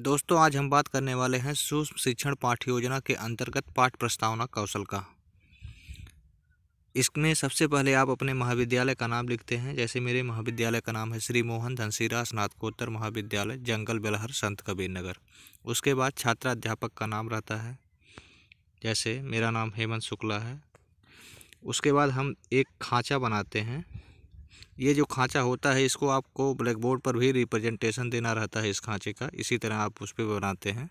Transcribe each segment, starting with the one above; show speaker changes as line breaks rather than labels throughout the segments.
दोस्तों आज हम बात करने वाले हैं सूक्ष्म शिक्षण पाठ योजना के अंतर्गत पाठ प्रस्तावना कौशल का इसमें सबसे पहले आप अपने महाविद्यालय का नाम लिखते हैं जैसे मेरे महाविद्यालय का नाम है श्री मोहन धनसीरा स्नातकोत्तर महाविद्यालय जंगल बेलहर संत कबीर नगर उसके बाद छात्रा अध्यापक का नाम रहता है जैसे मेरा नाम हेमंत शुक्ला है उसके बाद हम एक खाँचा बनाते हैं ये जो खाँचा होता है इसको आपको ब्लैक बोर्ड पर भी रिप्रेजेंटेशन देना रहता है इस खाँचे का इसी तरह आप उस पर बनाते हैं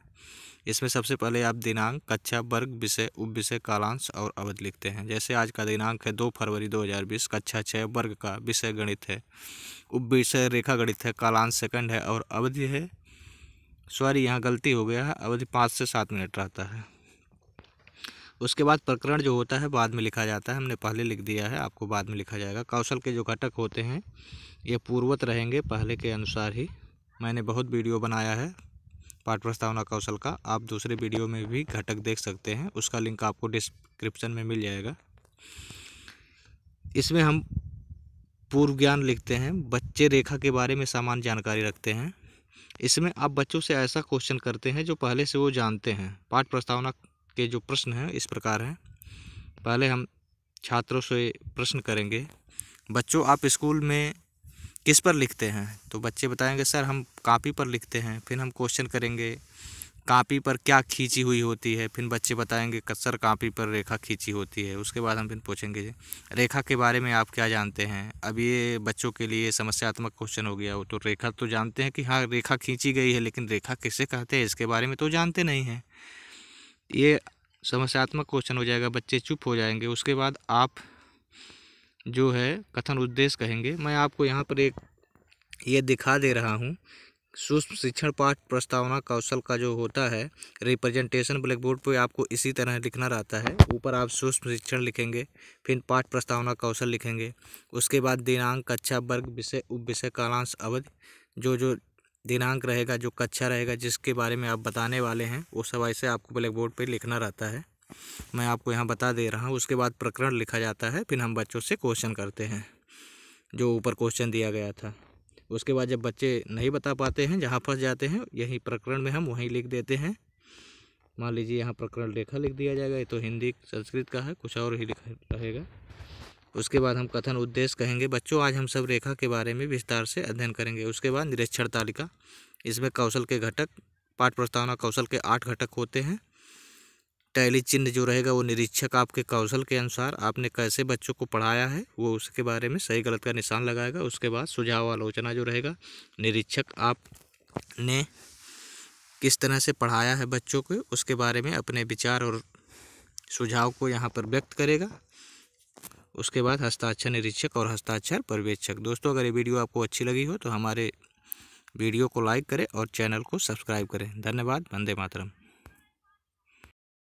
इसमें सबसे पहले आप दिनांक कक्षा वर्ग विषय उप विषय कालांश और अवध लिखते हैं जैसे आज का दिनांक है दो फरवरी 2020 कक्षा छः वर्ग का विषय गणित है उप विषय रेखा गणित है कालांश सेकंड है और अवधि है सॉरी यहाँ गलती हो गया है अवधि पाँच से सात मिनट रहता है उसके बाद प्रकरण जो होता है बाद में लिखा जाता है हमने पहले लिख दिया है आपको बाद में लिखा जाएगा कौशल के जो घटक होते हैं ये पूर्वत रहेंगे पहले के अनुसार ही मैंने बहुत वीडियो बनाया है पाठ प्रस्तावना कौशल का आप दूसरे वीडियो में भी घटक देख सकते हैं उसका लिंक आपको डिस्क्रिप्शन में मिल जाएगा इसमें हम पूर्व ज्ञान लिखते हैं बच्चे रेखा के बारे में सामान्य जानकारी रखते हैं इसमें आप बच्चों से ऐसा क्वेश्चन करते हैं जो पहले से वो जानते हैं पाठ प्रस्तावना के जो प्रश्न हैं इस प्रकार हैं पहले हम छात्रों से प्रश्न करेंगे बच्चों आप स्कूल में किस पर लिखते हैं तो बच्चे बताएंगे सर हम कापी पर लिखते हैं फिर हम क्वेश्चन करेंगे कापी पर क्या खींची हुई होती है फिर बच्चे बताएंगे सर कापी पर रेखा खींची होती है उसके बाद हम फिर पूछेंगे रेखा के बारे में आप क्या जानते हैं अब ये बच्चों के लिए समस्यात्मक क्वेश्चन हो गया हो तो रेखा तो जानते हैं कि हाँ रेखा खींची गई है लेकिन रेखा किसे कहते हैं इसके बारे में तो जानते नहीं हैं ये समस्यात्मक क्वेश्चन हो जाएगा बच्चे चुप हो जाएंगे उसके बाद आप जो है कथन उद्देश्य कहेंगे मैं आपको यहाँ पर एक ये दिखा दे रहा हूँ सूक्ष्म शिक्षण पाठ प्रस्तावना कौशल का जो होता है रिप्रेजेंटेशन ब्लैक बोर्ड पर आपको इसी तरह लिखना रहता है ऊपर आप सूक्ष्म शिक्षण लिखेंगे फिर पाठ प्रस्तावना कौशल लिखेंगे उसके बाद दिनांक कक्षा वर्ग विषय उप विषय कालांश अवधि जो जो दिनांक रहेगा जो कक्षा रहेगा जिसके बारे में आप बताने वाले हैं वो सब ऐसे आपको ब्लैक बोर्ड पर लिखना रहता है मैं आपको यहाँ बता दे रहा हूँ उसके बाद प्रकरण लिखा जाता है फिर हम बच्चों से क्वेश्चन करते हैं जो ऊपर क्वेश्चन दिया गया था उसके बाद जब बच्चे नहीं बता पाते हैं जहाँ फंस जाते हैं यही प्रकरण में हम वहीं लिख देते हैं मान लीजिए यहाँ प्रकरण रेखा लिख दिया जाएगा ये तो हिंदी संस्कृत का है कुछ और ही लिखा रहेगा उसके बाद हम कथन उद्देश्य कहेंगे बच्चों आज हम सब रेखा के बारे में विस्तार से अध्ययन करेंगे उसके बाद निरीक्षण तालिका इसमें कौशल के घटक पाठ प्रस्तावना कौशल के आठ घटक होते हैं टैली चिन्ह जो रहेगा वो निरीक्षक आपके कौशल के अनुसार आपने कैसे बच्चों को पढ़ाया है वो उसके बारे में सही गलत का निशान लगाएगा उसके बाद सुझाव आलोचना जो रहेगा निरीक्षक आपने किस तरह से पढ़ाया है बच्चों को उसके बारे में अपने विचार और सुझाव को यहाँ पर व्यक्त करेगा उसके बाद हस्ताक्षर निरीक्षक और हस्ताक्षर पर्यवेक्षक दोस्तों अगर ये वीडियो आपको अच्छी लगी हो तो हमारे वीडियो को लाइक करें और चैनल को सब्सक्राइब करें धन्यवाद वंदे मातरम